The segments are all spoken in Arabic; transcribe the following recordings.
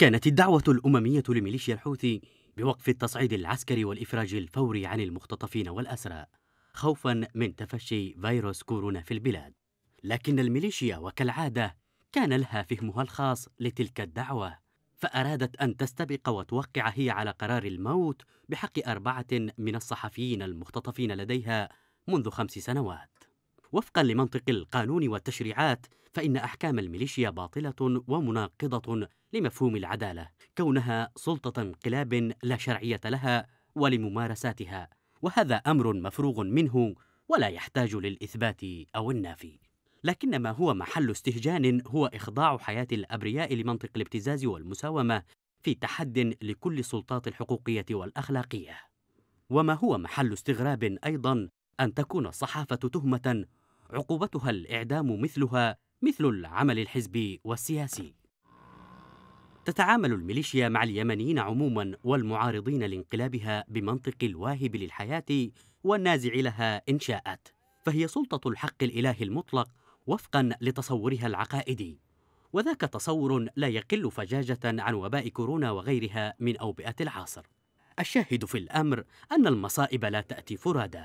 كانت الدعوة الأممية لميليشيا الحوثي بوقف التصعيد العسكري والإفراج الفوري عن المختطفين والأسرى خوفا من تفشي فيروس كورونا في البلاد لكن الميليشيا وكالعادة كان لها فهمها الخاص لتلك الدعوة فأرادت أن تستبق وتوقع هي على قرار الموت بحق أربعة من الصحفيين المختطفين لديها منذ خمس سنوات وفقا لمنطق القانون والتشريعات فإن أحكام الميليشيا باطلة ومناقضة لمفهوم العدالة كونها سلطة انقلاب لا شرعية لها ولممارساتها وهذا أمر مفروغ منه ولا يحتاج للإثبات أو النافي لكن ما هو محل استهجان هو إخضاع حياة الأبرياء لمنطق الابتزاز والمساومة في تحد لكل السلطات الحقوقية والأخلاقية وما هو محل استغراب أيضا أن تكون الصحافة تهمة عقوبتها الإعدام مثلها مثل العمل الحزبي والسياسي تتعامل الميليشيا مع اليمنيين عموما والمعارضين لانقلابها بمنطق الواهب للحياة والنازع لها إن شاءت فهي سلطة الحق الإلهي المطلق وفقا لتصورها العقائدي وذاك تصور لا يقل فجاجة عن وباء كورونا وغيرها من أوبئة العصر الشاهد في الأمر أن المصائب لا تأتي فرادى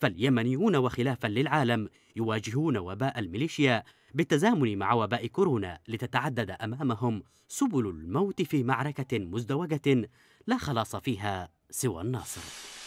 فاليمنيون وخلافا للعالم يواجهون وباء الميليشيا بالتزامن مع وباء كورونا لتتعدد أمامهم سبل الموت في معركة مزدوجة لا خلاص فيها سوى الناصر